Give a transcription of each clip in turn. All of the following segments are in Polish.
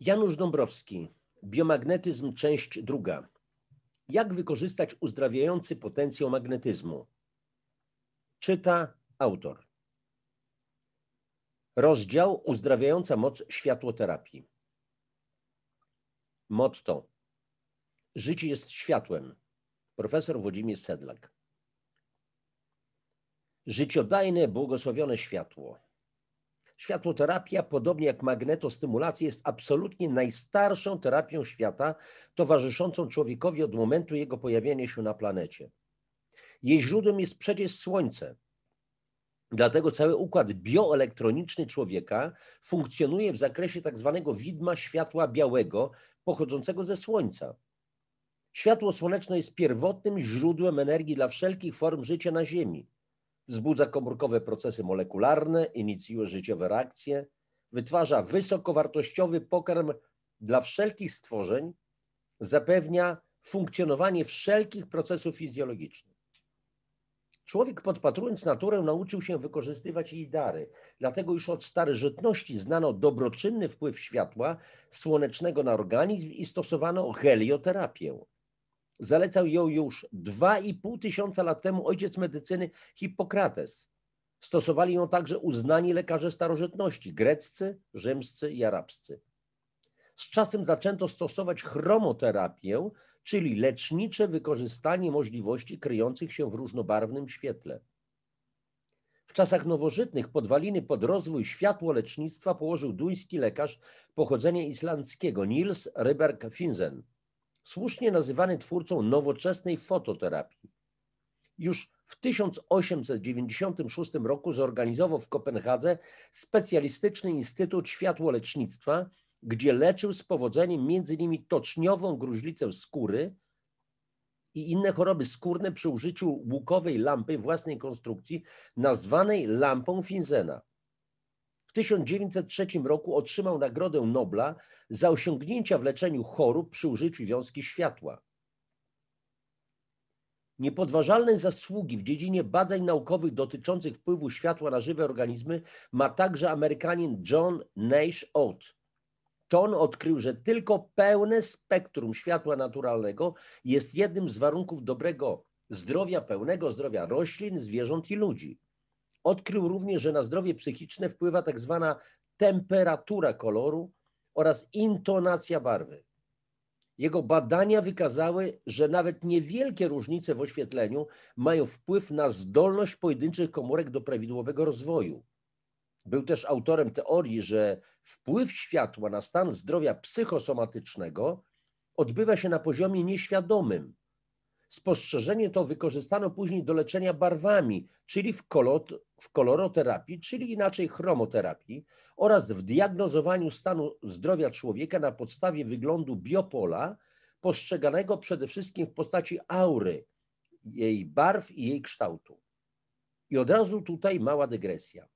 Janusz Dąbrowski, biomagnetyzm, część druga. Jak wykorzystać uzdrawiający potencjał magnetyzmu? Czyta autor. Rozdział uzdrawiająca moc światłoterapii. Motto. Życie jest światłem. Profesor Włodzimierz Sedlak. Życiodajne, błogosławione światło światłoterapia, podobnie jak magnetostymulacja, jest absolutnie najstarszą terapią świata, towarzyszącą człowiekowi od momentu jego pojawienia się na planecie. Jej źródłem jest przecież Słońce. Dlatego cały układ bioelektroniczny człowieka funkcjonuje w zakresie tak zwanego widma światła białego pochodzącego ze Słońca. Światło słoneczne jest pierwotnym źródłem energii dla wszelkich form życia na Ziemi wzbudza komórkowe procesy molekularne, inicjuje życiowe reakcje, wytwarza wysokowartościowy pokarm dla wszelkich stworzeń, zapewnia funkcjonowanie wszelkich procesów fizjologicznych. Człowiek podpatrując naturę nauczył się wykorzystywać jej dary, dlatego już od starożytności znano dobroczynny wpływ światła słonecznego na organizm i stosowano helioterapię Zalecał ją już 2,5 tysiąca lat temu ojciec medycyny Hipokrates. Stosowali ją także uznani lekarze starożytności greccy, rzymscy i arabscy. Z czasem zaczęto stosować chromoterapię, czyli lecznicze wykorzystanie możliwości kryjących się w różnobarwnym świetle. W czasach nowożytnych podwaliny pod rozwój światło lecznictwa położył duński lekarz pochodzenia islandzkiego Niels Ryberg-Finsen słusznie nazywany twórcą nowoczesnej fototerapii. Już w 1896 roku zorganizował w Kopenhadze specjalistyczny Instytut Światłolecznictwa, gdzie leczył z powodzeniem m.in. toczniową gruźlicę skóry i inne choroby skórne przy użyciu łukowej lampy własnej konstrukcji, nazwanej lampą Finzena. W 1903 roku otrzymał Nagrodę Nobla za osiągnięcia w leczeniu chorób przy użyciu wiązki światła. Niepodważalne zasługi w dziedzinie badań naukowych dotyczących wpływu światła na żywe organizmy ma także Amerykanin John Nash Old. To on odkrył, że tylko pełne spektrum światła naturalnego jest jednym z warunków dobrego zdrowia, pełnego zdrowia roślin, zwierząt i ludzi. Odkrył również, że na zdrowie psychiczne wpływa tak zwana temperatura koloru oraz intonacja barwy. Jego badania wykazały, że nawet niewielkie różnice w oświetleniu mają wpływ na zdolność pojedynczych komórek do prawidłowego rozwoju. Był też autorem teorii, że wpływ światła na stan zdrowia psychosomatycznego odbywa się na poziomie nieświadomym, Spostrzeżenie to wykorzystano później do leczenia barwami, czyli w, w koloroterapii, czyli inaczej chromoterapii, oraz w diagnozowaniu stanu zdrowia człowieka na podstawie wyglądu biopola, postrzeganego przede wszystkim w postaci aury, jej barw i jej kształtu. I od razu tutaj mała dygresja.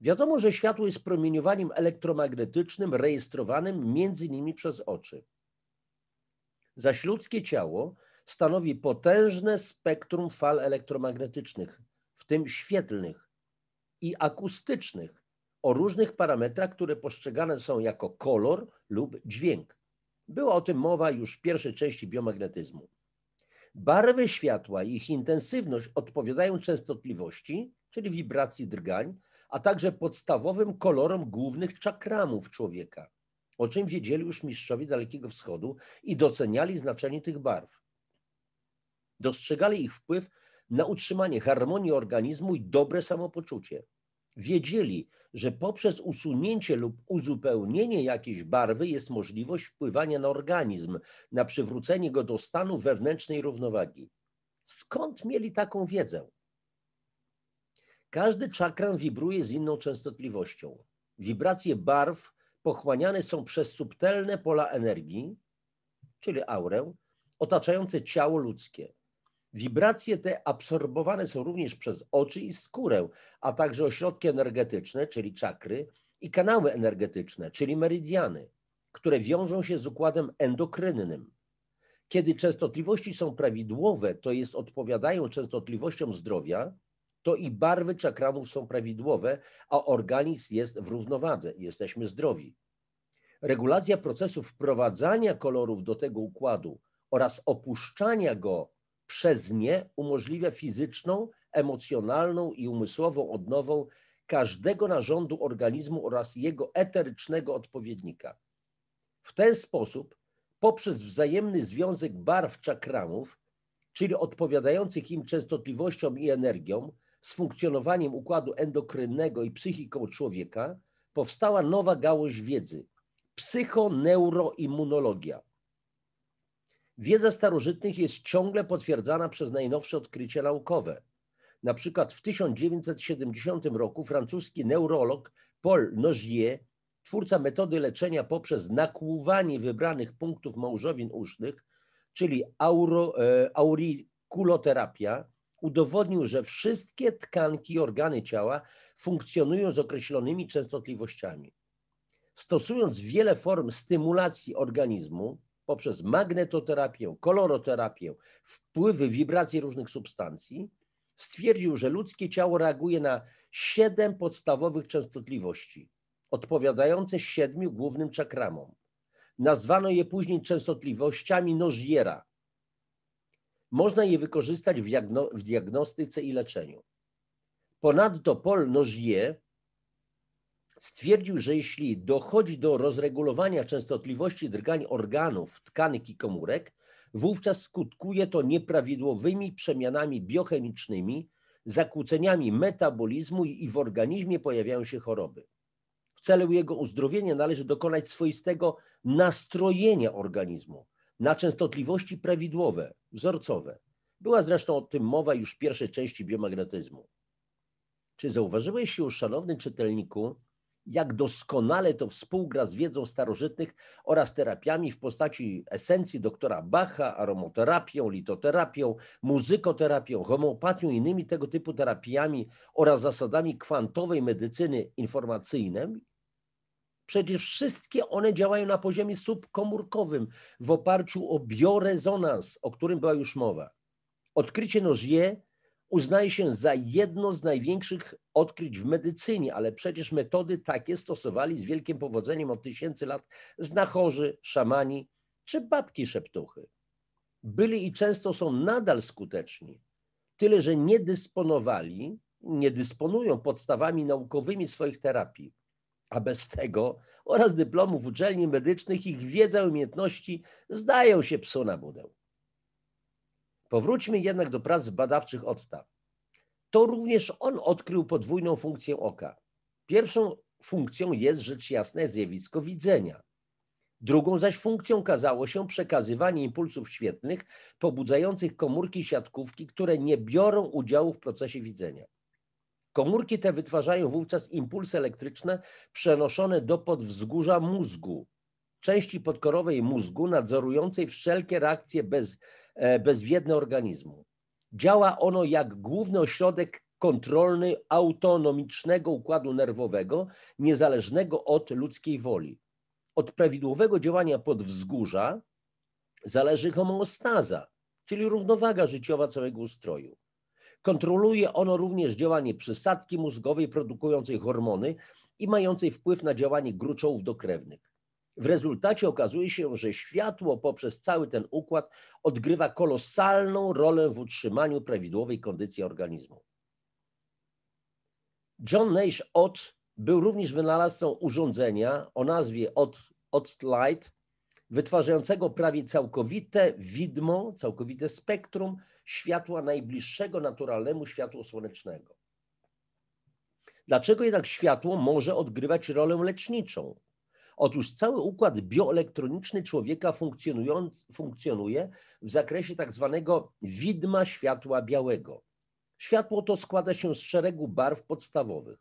Wiadomo, że światło jest promieniowaniem elektromagnetycznym rejestrowanym między innymi przez oczy. Zaś ludzkie ciało stanowi potężne spektrum fal elektromagnetycznych, w tym świetlnych i akustycznych, o różnych parametrach, które postrzegane są jako kolor lub dźwięk. Była o tym mowa już w pierwszej części biomagnetyzmu. Barwy światła i ich intensywność odpowiadają częstotliwości, czyli wibracji drgań, a także podstawowym kolorom głównych czakramów człowieka, o czym wiedzieli już mistrzowie Dalekiego Wschodu i doceniali znaczenie tych barw. Dostrzegali ich wpływ na utrzymanie harmonii organizmu i dobre samopoczucie. Wiedzieli, że poprzez usunięcie lub uzupełnienie jakiejś barwy jest możliwość wpływania na organizm, na przywrócenie go do stanu wewnętrznej równowagi. Skąd mieli taką wiedzę? Każdy czakran wibruje z inną częstotliwością. Wibracje barw pochłaniane są przez subtelne pola energii, czyli aurę, otaczające ciało ludzkie. Wibracje te absorbowane są również przez oczy i skórę, a także ośrodki energetyczne, czyli czakry, i kanały energetyczne, czyli meridiany, które wiążą się z układem endokrynnym. Kiedy częstotliwości są prawidłowe, to jest odpowiadają częstotliwościom zdrowia, to i barwy czakramów są prawidłowe, a organizm jest w równowadze, jesteśmy zdrowi. Regulacja procesu wprowadzania kolorów do tego układu oraz opuszczania go przez nie umożliwia fizyczną, emocjonalną i umysłową odnową każdego narządu organizmu oraz jego eterycznego odpowiednika. W ten sposób, poprzez wzajemny związek barw czakramów, czyli odpowiadających im częstotliwością i energią, z funkcjonowaniem układu endokrynnego i psychiką człowieka, powstała nowa gałąź wiedzy psychoneuroimmunologia. Wiedza starożytnych jest ciągle potwierdzana przez najnowsze odkrycia naukowe. Na przykład w 1970 roku francuski neurolog Paul Nogier, twórca metody leczenia poprzez nakłuwanie wybranych punktów małżowin usznych, czyli auro, e, aurikuloterapia, udowodnił, że wszystkie tkanki i organy ciała funkcjonują z określonymi częstotliwościami. Stosując wiele form stymulacji organizmu, poprzez magnetoterapię, koloroterapię, wpływy wibracji różnych substancji, stwierdził, że ludzkie ciało reaguje na siedem podstawowych częstotliwości, odpowiadające siedmiu głównym czakramom. Nazwano je później częstotliwościami Noziera. Można je wykorzystać w, diagno w, diagnostyce i leczeniu. Ponadto Paul Nozier Stwierdził, że jeśli dochodzi do rozregulowania częstotliwości drgań organów, tkanek i komórek, wówczas skutkuje to nieprawidłowymi przemianami biochemicznymi, zakłóceniami metabolizmu i w organizmie pojawiają się choroby. W celu jego uzdrowienia należy dokonać swoistego nastrojenia organizmu na częstotliwości prawidłowe, wzorcowe. Była zresztą o tym mowa już w pierwszej części biomagnetyzmu. Czy zauważyłeś już, szanowny czytelniku, jak doskonale to współgra z wiedzą starożytnych oraz terapiami w postaci esencji doktora Bacha, aromaterapią, litoterapią, muzykoterapią, homeopatią i innymi tego typu terapiami oraz zasadami kwantowej medycyny informacyjnej, Przecież wszystkie one działają na poziomie subkomórkowym w oparciu o biorezonans, o którym była już mowa. Odkrycie Nozier uznaje się za jedno z największych odkryć w medycynie, ale przecież metody takie stosowali z wielkim powodzeniem od tysięcy lat znachorzy, szamani czy babki szeptuchy. Byli i często są nadal skuteczni, tyle że nie dysponowali, nie dysponują podstawami naukowymi swoich terapii, a bez tego oraz dyplomów uczelni medycznych ich wiedza i umiejętności zdają się psu na budę. Powróćmy jednak do prac badawczych Otta. To również on odkrył podwójną funkcję oka. Pierwszą funkcją jest rzecz jasna zjawisko widzenia. Drugą zaś funkcją kazało się przekazywanie impulsów świetlnych pobudzających komórki siatkówki, które nie biorą udziału w procesie widzenia. Komórki te wytwarzają wówczas impulsy elektryczne przenoszone do podwzgórza mózgu, części podkorowej mózgu nadzorującej wszelkie reakcje bez E, bezwiedne organizmu. Działa ono jak główny ośrodek kontrolny autonomicznego układu nerwowego, niezależnego od ludzkiej woli. Od prawidłowego działania podwzgórza zależy homeostaza, czyli równowaga życiowa całego ustroju. Kontroluje ono również działanie przysadki mózgowej produkującej hormony i mającej wpływ na działanie gruczołów dokrewnych. W rezultacie okazuje się, że światło poprzez cały ten układ odgrywa kolosalną rolę w utrzymaniu prawidłowej kondycji organizmu. John Nash Ott był również wynalazcą urządzenia o nazwie Ott, Light, wytwarzającego prawie całkowite widmo, całkowite spektrum światła najbliższego naturalnemu światłu słonecznego. Dlaczego jednak światło może odgrywać rolę leczniczą? Otóż cały układ bioelektroniczny człowieka funkcjonuje w zakresie tak zwanego widma światła białego. Światło to składa się z szeregu barw podstawowych.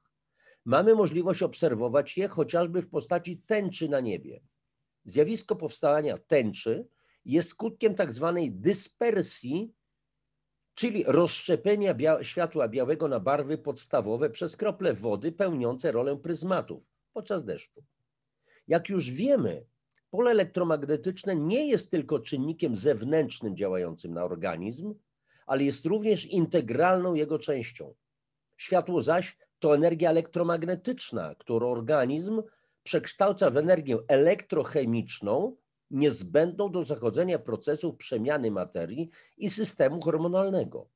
Mamy możliwość obserwować je chociażby w postaci tęczy na niebie. Zjawisko powstawania tęczy jest skutkiem tak zwanej dyspersji, czyli rozszczepienia bia światła białego na barwy podstawowe przez krople wody pełniące rolę pryzmatów podczas deszczu. Jak już wiemy, pole elektromagnetyczne nie jest tylko czynnikiem zewnętrznym działającym na organizm, ale jest również integralną jego częścią. Światło zaś to energia elektromagnetyczna, którą organizm przekształca w energię elektrochemiczną niezbędną do zachodzenia procesów przemiany materii i systemu hormonalnego.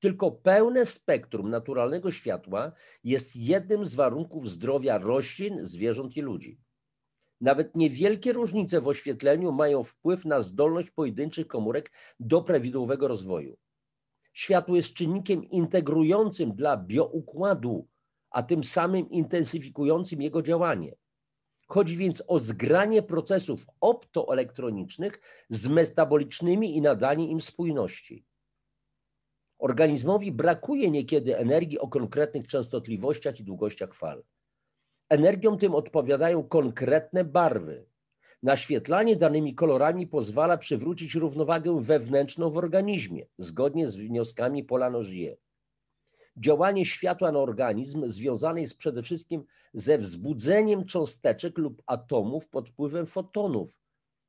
Tylko pełne spektrum naturalnego światła jest jednym z warunków zdrowia roślin, zwierząt i ludzi. Nawet niewielkie różnice w oświetleniu mają wpływ na zdolność pojedynczych komórek do prawidłowego rozwoju. Światło jest czynnikiem integrującym dla bioukładu, a tym samym intensyfikującym jego działanie. Chodzi więc o zgranie procesów optoelektronicznych z metabolicznymi i nadanie im spójności. Organizmowi brakuje niekiedy energii o konkretnych częstotliwościach i długościach fal. Energią tym odpowiadają konkretne barwy. Naświetlanie danymi kolorami pozwala przywrócić równowagę wewnętrzną w organizmie, zgodnie z wnioskami Polanożie. Działanie światła na organizm związane jest przede wszystkim ze wzbudzeniem cząsteczek lub atomów pod wpływem fotonów,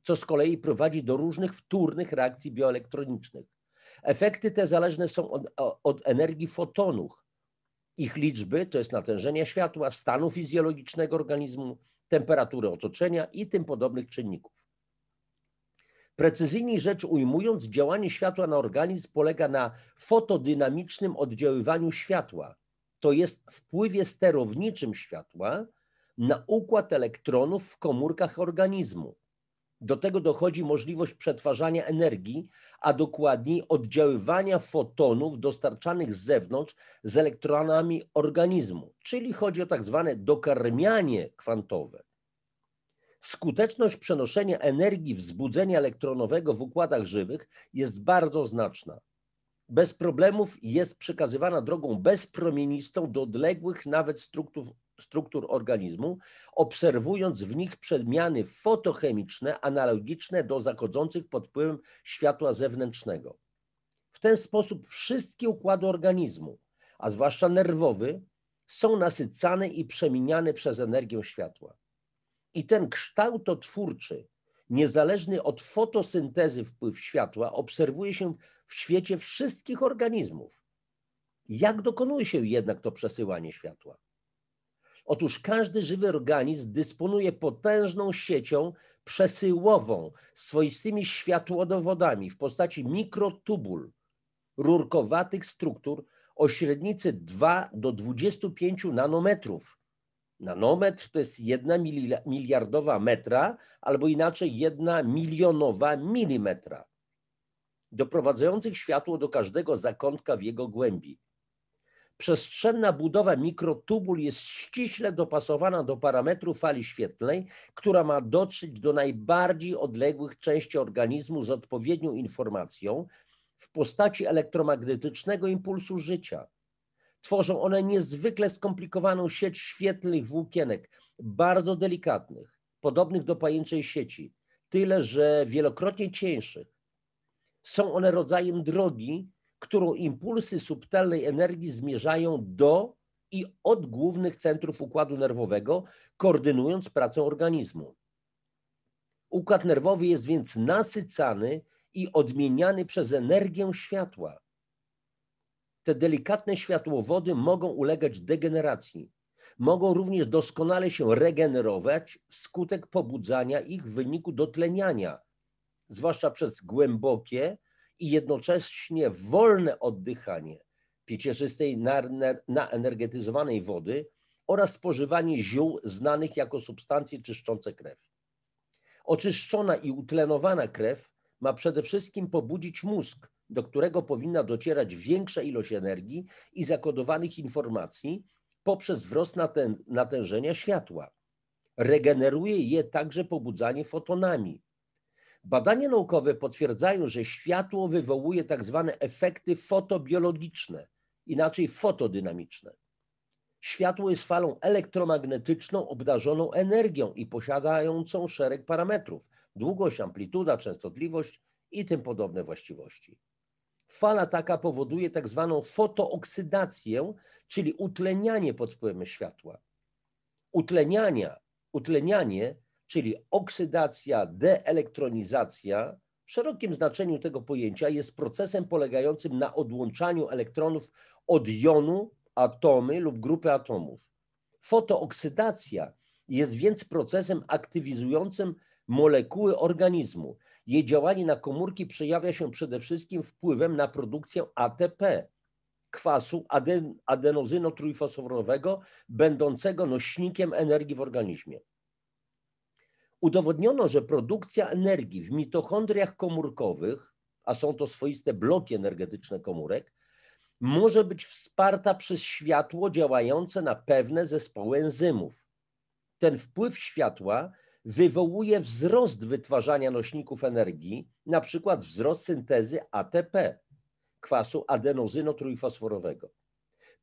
co z kolei prowadzi do różnych wtórnych reakcji bioelektronicznych. Efekty te zależne są od, od energii fotonów, ich liczby to jest natężenie światła, stanu fizjologicznego organizmu, temperatury otoczenia i tym podobnych czynników. Precyzyjniej rzecz ujmując, działanie światła na organizm polega na fotodynamicznym oddziaływaniu światła, to jest wpływie sterowniczym światła na układ elektronów w komórkach organizmu. Do tego dochodzi możliwość przetwarzania energii, a dokładniej oddziaływania fotonów dostarczanych z zewnątrz z elektronami organizmu, czyli chodzi o tak zwane dokarmianie kwantowe. Skuteczność przenoszenia energii wzbudzenia elektronowego w układach żywych jest bardzo znaczna. Bez problemów jest przekazywana drogą bezpromienistą do odległych nawet struktur struktur organizmu, obserwując w nich przemiany fotochemiczne analogiczne do zachodzących pod wpływem światła zewnętrznego. W ten sposób wszystkie układy organizmu, a zwłaszcza nerwowy, są nasycane i przemieniane przez energię światła. I ten kształtotwórczy, niezależny od fotosyntezy wpływ światła obserwuje się w świecie wszystkich organizmów. Jak dokonuje się jednak to przesyłanie światła? Otóż każdy żywy organizm dysponuje potężną siecią przesyłową, swoistymi światłodowodami w postaci mikrotubul, rurkowatych struktur o średnicy 2 do 25 nanometrów. Nanometr to jest jedna miliardowa metra, albo inaczej jedna milionowa milimetra, doprowadzających światło do każdego zakątka w jego głębi przestrzenna budowa mikrotubul jest ściśle dopasowana do parametru fali świetlnej, która ma dotrzeć do najbardziej odległych części organizmu z odpowiednią informacją w postaci elektromagnetycznego impulsu życia. Tworzą one niezwykle skomplikowaną sieć świetlnych włókienek, bardzo delikatnych, podobnych do pajęczej sieci, tyle że wielokrotnie cieńszych. Są one rodzajem drogi, którą impulsy subtelnej energii zmierzają do i od głównych centrów układu nerwowego, koordynując pracę organizmu. Układ nerwowy jest więc nasycany i odmieniany przez energię światła. Te delikatne światłowody mogą ulegać degeneracji. Mogą również doskonale się regenerować wskutek pobudzania ich w wyniku dotleniania, zwłaszcza przez głębokie, i jednocześnie wolne oddychanie piecierzystej, naenergetyzowanej wody oraz spożywanie ziół znanych jako substancje czyszczące krew. Oczyszczona i utlenowana krew ma przede wszystkim pobudzić mózg, do którego powinna docierać większa ilość energii i zakodowanych informacji poprzez wzrost natężenia światła. Regeneruje je także pobudzanie fotonami, Badania naukowe potwierdzają, że światło wywołuje tak zwane efekty fotobiologiczne, inaczej fotodynamiczne. Światło jest falą elektromagnetyczną obdarzoną energią i posiadającą szereg parametrów: długość, amplituda, częstotliwość i tym podobne właściwości. Fala taka powoduje tak zwaną fotooksydację, czyli utlenianie pod wpływem światła. Utleniania, utlenianie czyli oksydacja, deelektronizacja w szerokim znaczeniu tego pojęcia jest procesem polegającym na odłączaniu elektronów od jonu, atomy lub grupy atomów. Fotooksydacja jest więc procesem aktywizującym molekuły organizmu. Jej działanie na komórki przejawia się przede wszystkim wpływem na produkcję ATP, kwasu aden trójfosforowego, będącego nośnikiem energii w organizmie udowodniono, że produkcja energii w mitochondriach komórkowych, a są to swoiste bloki energetyczne komórek, może być wsparta przez światło działające na pewne zespoły enzymów. Ten wpływ światła wywołuje wzrost wytwarzania nośników energii, np. wzrost syntezy ATP, kwasu adenozynotrójfosforowego.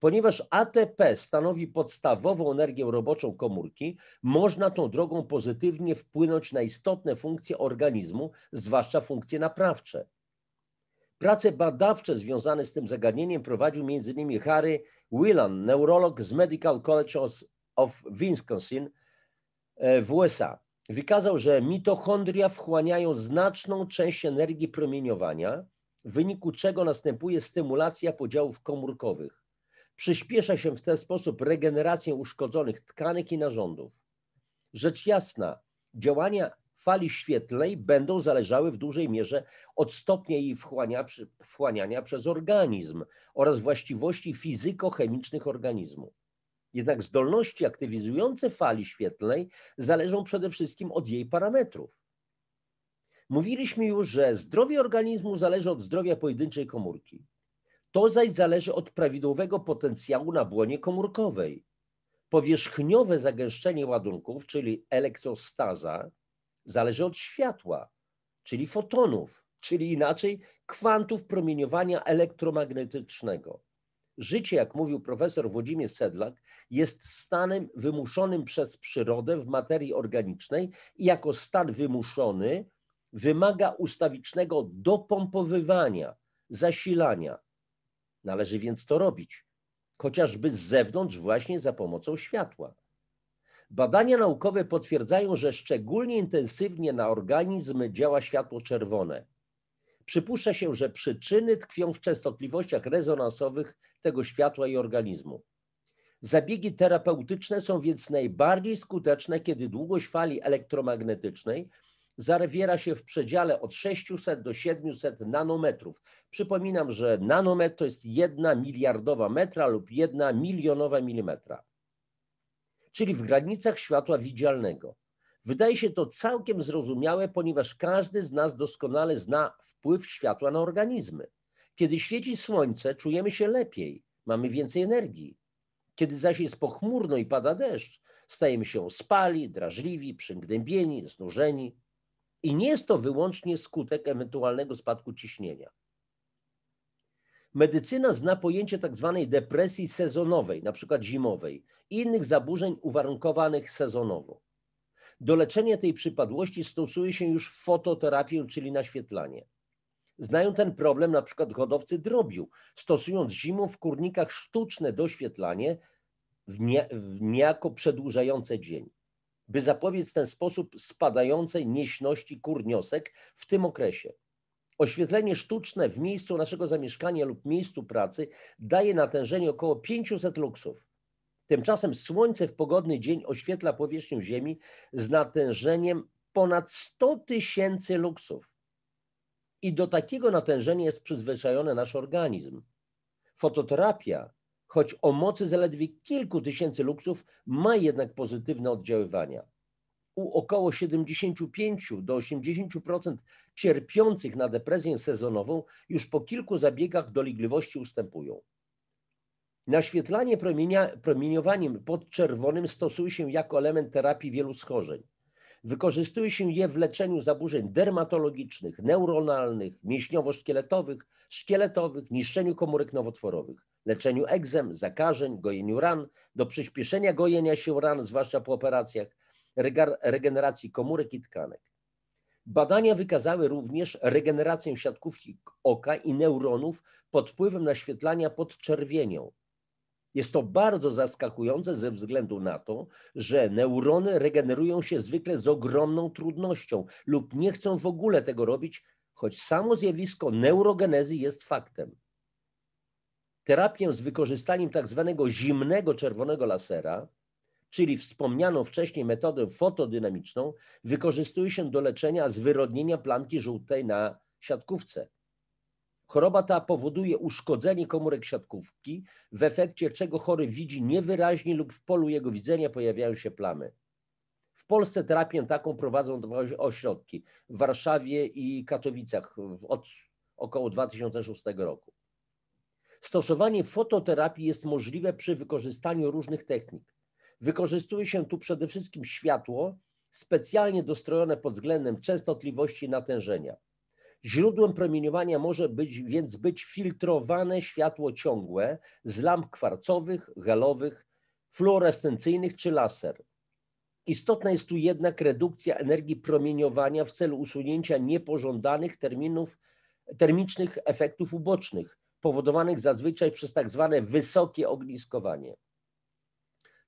Ponieważ ATP stanowi podstawową energię roboczą komórki, można tą drogą pozytywnie wpłynąć na istotne funkcje organizmu, zwłaszcza funkcje naprawcze. Prace badawcze związane z tym zagadnieniem prowadził m.in. Harry Whelan, neurolog z Medical College of Wisconsin e, w USA. Wykazał, że mitochondria wchłaniają znaczną część energii promieniowania, w wyniku czego następuje stymulacja podziałów komórkowych. Przyspiesza się w ten sposób regenerację uszkodzonych tkanek i narządów. Rzecz jasna, działania fali świetlnej będą zależały w dużej mierze od stopnia jej wchłania, wchłaniania przez organizm oraz właściwości fizyko-chemicznych organizmu. Jednak zdolności aktywizujące fali świetlnej zależą przede wszystkim od jej parametrów. Mówiliśmy już, że zdrowie organizmu zależy od zdrowia pojedynczej komórki. To zaś zależy od prawidłowego potencjału na błonie komórkowej. Powierzchniowe zagęszczenie ładunków, czyli elektrostaza, zależy od światła, czyli fotonów, czyli inaczej kwantów promieniowania elektromagnetycznego. Życie, jak mówił profesor Włodzimierz Sedlak, jest stanem wymuszonym przez przyrodę w materii organicznej i jako stan wymuszony wymaga ustawicznego dopompowywania, zasilania, Należy więc to robić, chociażby z zewnątrz, właśnie za pomocą światła. Badania naukowe potwierdzają, że szczególnie intensywnie na organizm działa światło czerwone. Przypuszcza się, że przyczyny tkwią w częstotliwościach rezonansowych tego światła i organizmu. Zabiegi terapeutyczne są więc najbardziej skuteczne, kiedy długość fali elektromagnetycznej zawiera się w przedziale od 600 do 700 nanometrów. Przypominam, że nanometr to jest jedna miliardowa metra lub jedna milionowa milimetra, czyli w granicach światła widzialnego. Wydaje się to całkiem zrozumiałe, ponieważ każdy z nas doskonale zna wpływ światła na organizmy. Kiedy świeci słońce, czujemy się lepiej, mamy więcej energii. Kiedy zaś jest pochmurno i pada deszcz, stajemy się spali, drażliwi, przygnębieni, znużeni. I nie jest to wyłącznie skutek ewentualnego spadku ciśnienia. Medycyna zna pojęcie tzw. Tak depresji sezonowej, np. zimowej, i innych zaburzeń uwarunkowanych sezonowo. Do leczenia tej przypadłości stosuje się już fototerapię, czyli naświetlanie. Znają ten problem np. hodowcy drobiu, stosując zimą w kurnikach sztuczne doświetlanie w niejako przedłużające dzień by zapobiec w ten sposób spadającej nieśności kurniosek w tym okresie. Oświetlenie sztuczne w miejscu naszego zamieszkania lub miejscu pracy daje natężenie około 500 luksów. Tymczasem słońce w pogodny dzień oświetla powierzchnię Ziemi z natężeniem ponad 100 tysięcy luksów. I do takiego natężenia jest przyzwyczajony nasz organizm. Fototerapia choć o mocy zaledwie kilku tysięcy luksów, ma jednak pozytywne oddziaływania. U około 75 do 80% cierpiących na depresję sezonową już po kilku zabiegach dolegliwości ustępują. Naświetlanie promieniowaniem podczerwonym stosuje się jako element terapii wielu schorzeń. Wykorzystuje się je w leczeniu zaburzeń dermatologicznych, neuronalnych, mięśniowo-szkieletowych, szkieletowych, niszczeniu komórek nowotworowych, leczeniu egzem, zakażeń, gojeniu ran, do przyspieszenia gojenia się ran, zwłaszcza po operacjach, regeneracji komórek i tkanek. Badania wykazały również regenerację siatkówki oka i neuronów pod wpływem naświetlania podczerwienią, jest to bardzo zaskakujące ze względu na to, że neurony regenerują się zwykle z ogromną trudnością lub nie chcą w ogóle tego robić, choć samo zjawisko neurogenezy jest faktem. Terapię z wykorzystaniem tzw. Tak zimnego czerwonego lasera, czyli wspomnianą wcześniej metodę fotodynamiczną, wykorzystuje się do leczenia zwyrodnienia plamki żółtej na siatkówce. Choroba ta powoduje uszkodzenie komórek siatkówki, w efekcie czego chory widzi niewyraźnie lub w polu jego widzenia pojawiają się plamy. W Polsce terapię taką prowadzą dwa ośrodki w Warszawie i Katowicach od około 2006 roku. Stosowanie fototerapii jest możliwe przy wykorzystaniu różnych technik. Wykorzystuje się tu przede wszystkim światło, specjalnie dostrojone pod względem częstotliwości natężenia. Źródłem promieniowania może być, więc być filtrowane światło ciągłe z lamp kwarcowych, galowych, fluorescencyjnych czy laser. Istotna jest tu jednak redukcja energii promieniowania w celu usunięcia niepożądanych terminów, termicznych efektów ubocznych, powodowanych zazwyczaj przez tak zwane wysokie ogniskowanie.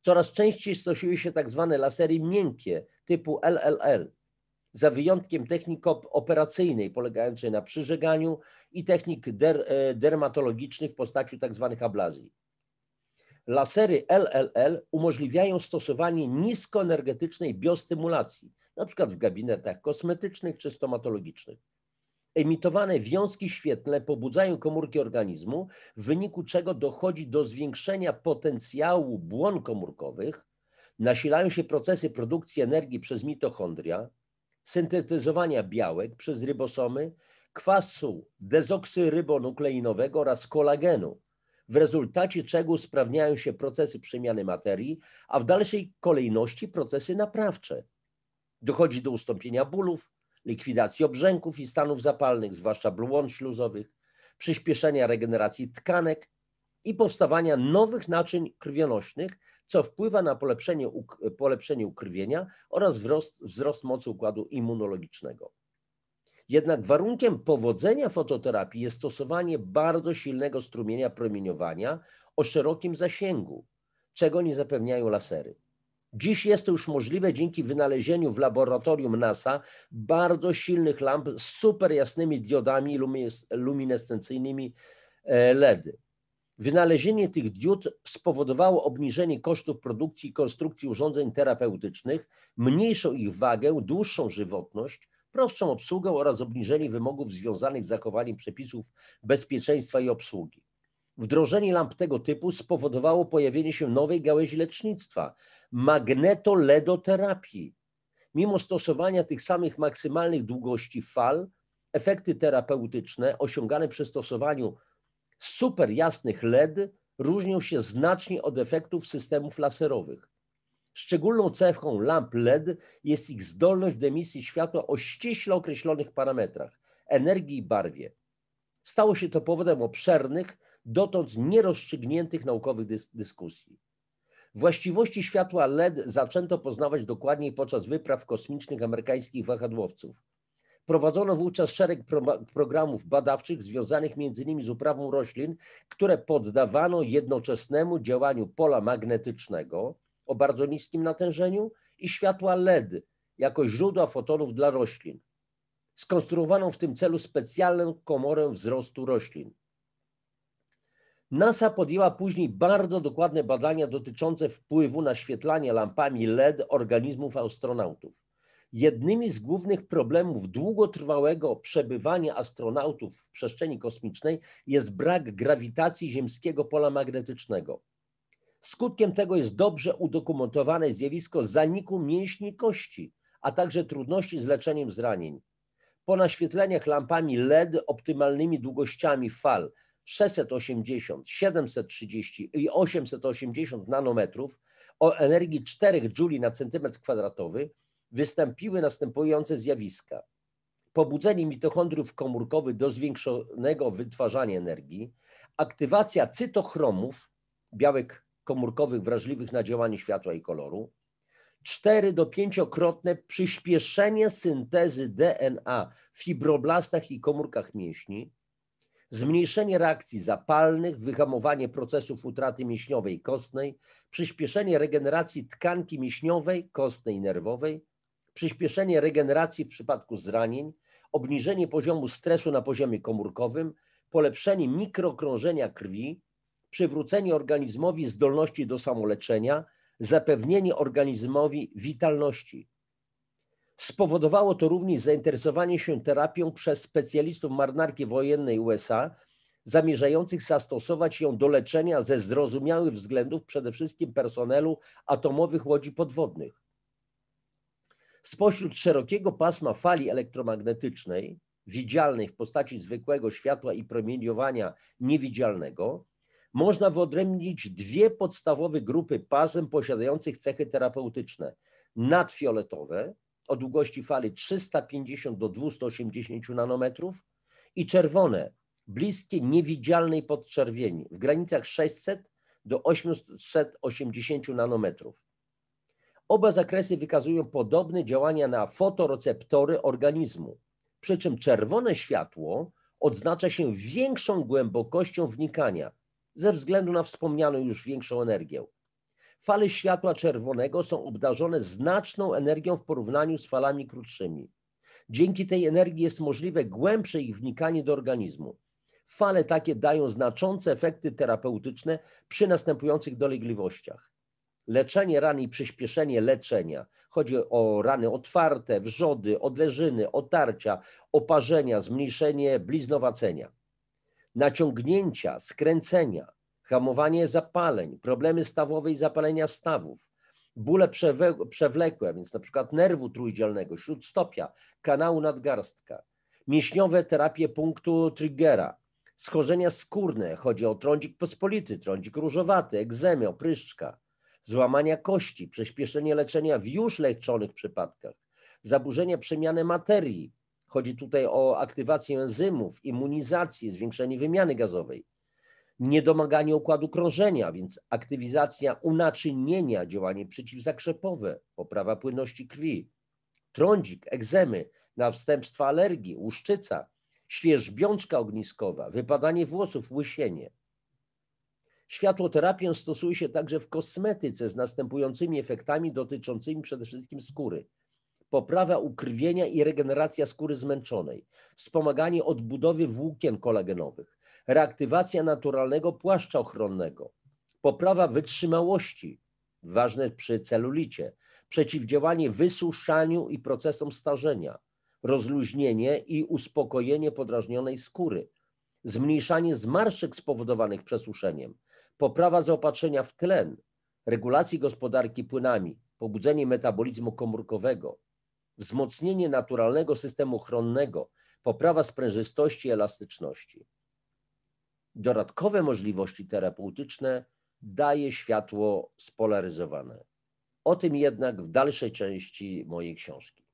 Coraz częściej stosuje się tak zwane lasery miękkie typu LLL, za wyjątkiem technik operacyjnej polegającej na przyżeganiu i technik der, e, dermatologicznych w postaci tzw. Tak ablazji. Lasery LLL umożliwiają stosowanie niskoenergetycznej biostymulacji, np. w gabinetach kosmetycznych czy stomatologicznych. Emitowane wiązki świetlne pobudzają komórki organizmu, w wyniku czego dochodzi do zwiększenia potencjału błon komórkowych, nasilają się procesy produkcji energii przez mitochondria, syntetyzowania białek przez rybosomy, kwasu dezoksyrybonukleinowego oraz kolagenu, w rezultacie czego usprawniają się procesy przemiany materii, a w dalszej kolejności procesy naprawcze. Dochodzi do ustąpienia bólów, likwidacji obrzęków i stanów zapalnych, zwłaszcza błon śluzowych, przyspieszenia regeneracji tkanek i powstawania nowych naczyń krwionośnych, co wpływa na polepszenie, polepszenie ukrwienia oraz wzrost, wzrost mocy układu immunologicznego. Jednak warunkiem powodzenia fototerapii jest stosowanie bardzo silnego strumienia promieniowania o szerokim zasięgu, czego nie zapewniają lasery. Dziś jest to już możliwe dzięki wynalezieniu w laboratorium NASA bardzo silnych lamp z superjasnymi diodami luminescencyjnymi e, LED. Wynalezienie tych diod spowodowało obniżenie kosztów produkcji i konstrukcji urządzeń terapeutycznych, mniejszą ich wagę, dłuższą żywotność, prostszą obsługę oraz obniżenie wymogów związanych z zachowaniem przepisów bezpieczeństwa i obsługi. Wdrożenie lamp tego typu spowodowało pojawienie się nowej gałęzi lecznictwa magnetoledoterapii. Mimo stosowania tych samych maksymalnych długości fal, efekty terapeutyczne osiągane przy stosowaniu super jasnych LED różnią się znacznie od efektów systemów laserowych. Szczególną cechą lamp LED jest ich zdolność do emisji światła o ściśle określonych parametrach energii i barwie. Stało się to powodem obszernych, dotąd nierozstrzygniętych naukowych dys dyskusji. Właściwości światła LED zaczęto poznawać dokładniej podczas wypraw kosmicznych amerykańskich wahadłowców. Prowadzono wówczas szereg pro programów badawczych związanych m.in. z uprawą roślin, które poddawano jednoczesnemu działaniu pola magnetycznego o bardzo niskim natężeniu i światła LED jako źródła fotonów dla roślin. Skonstruowano w tym celu specjalną komorę wzrostu roślin. NASA podjęła później bardzo dokładne badania dotyczące wpływu naświetlania lampami LED organizmów astronautów jednymi z głównych problemów długotrwałego przebywania astronautów w przestrzeni kosmicznej jest brak grawitacji ziemskiego pola magnetycznego. Skutkiem tego jest dobrze udokumentowane zjawisko zaniku mięśni kości, a także trudności z leczeniem zranień. Po naświetleniach lampami LED optymalnymi długościami fal 680, 730 i 880 nanometrów o energii 4 Joule na centymetr kwadratowy wystąpiły następujące zjawiska. Pobudzenie mitochondriów komórkowych do zwiększonego wytwarzania energii, aktywacja cytochromów, białek komórkowych wrażliwych na działanie światła i koloru, 4 do 5-krotne przyspieszenie syntezy DNA w fibroblastach i komórkach mięśni, zmniejszenie reakcji zapalnych, wyhamowanie procesów utraty mięśniowej kostnej, przyspieszenie regeneracji tkanki mięśniowej, kostnej i nerwowej, przyspieszenie regeneracji w przypadku zranień, obniżenie poziomu stresu na poziomie komórkowym, polepszenie mikrokrążenia krwi, przywrócenie organizmowi zdolności do samoleczenia, zapewnienie organizmowi witalności. Spowodowało to również zainteresowanie się terapią przez specjalistów marynarki wojennej USA, zamierzających zastosować ją do leczenia ze zrozumiałych względów przede wszystkim personelu atomowych łodzi podwodnych spośród szerokiego pasma fali elektromagnetycznej, widzialnej w postaci zwykłego światła i promieniowania niewidzialnego, można wyodrębnić dwie podstawowe grupy pasm posiadających cechy terapeutyczne: nadfioletowe o długości fali 350 do 280 nanometrów i czerwone, bliskie niewidzialnej podczerwieni w granicach 600 do 880 nanometrów. Oba zakresy wykazują podobne działania na fotoreceptory organizmu, przy czym czerwone światło odznacza się większą głębokością wnikania ze względu na wspomnianą już większą energię. Fale światła czerwonego są obdarzone znaczną energią w porównaniu z falami krótszymi. Dzięki tej energii jest możliwe głębsze ich wnikanie do organizmu. Fale takie dają znaczące efekty terapeutyczne przy następujących dolegliwościach leczenie ran i przyspieszenie leczenia. Chodzi o rany otwarte, wrzody, odleżyny, otarcia, oparzenia, zmniejszenie bliznowacenia, naciągnięcia, skręcenia, hamowanie zapaleń, problemy stawowe i zapalenia stawów, bóle przewlekłe, więc na przykład nerwu trójdzielnego, śródstopia, kanału nadgarstka, mięśniowe terapie punktu Triggera, schorzenia skórne, chodzi o trądzik pospolity, trądzik różowaty, egzemia, opryszczka, złamania kości, przyspieszenie leczenia w już leczonych przypadkach, zaburzenia przemiany materii. Chodzi tutaj o aktywację enzymów, immunizację, zwiększenie wymiany gazowej, niedomaganie układu krążenia, więc aktywizacja unaczynienia, działanie przeciwzakrzepowe, poprawa płynności krwi, trądzik, egzemy, następstwa alergii, łuszczyca, świeżbiączka ogniskowa, wypadanie włosów, łysienie. Światłoterapię stosuje się także w kosmetyce z następującymi efektami dotyczącymi przede wszystkim skóry. Poprawa ukrwienia i regeneracja skóry zmęczonej, wspomaganie odbudowy włókien kolagenowych, reaktywacja naturalnego płaszcza ochronnego, poprawa wytrzymałości, ważne przy celulicie, przeciwdziałanie wysuszaniu i procesom starzenia, rozluźnienie i uspokojenie podrażnionej skóry, zmniejszanie zmarszczek spowodowanych przesuszeniem, poprawa zaopatrzenia w tlen, regulacji gospodarki płynami, pobudzenie metabolizmu komórkowego, wzmocnienie naturalnego systemu chronnego, poprawa sprężystości i elastyczności. Dodatkowe możliwości terapeutyczne daje światło spolaryzowane. O tym jednak w dalszej części mojej książki.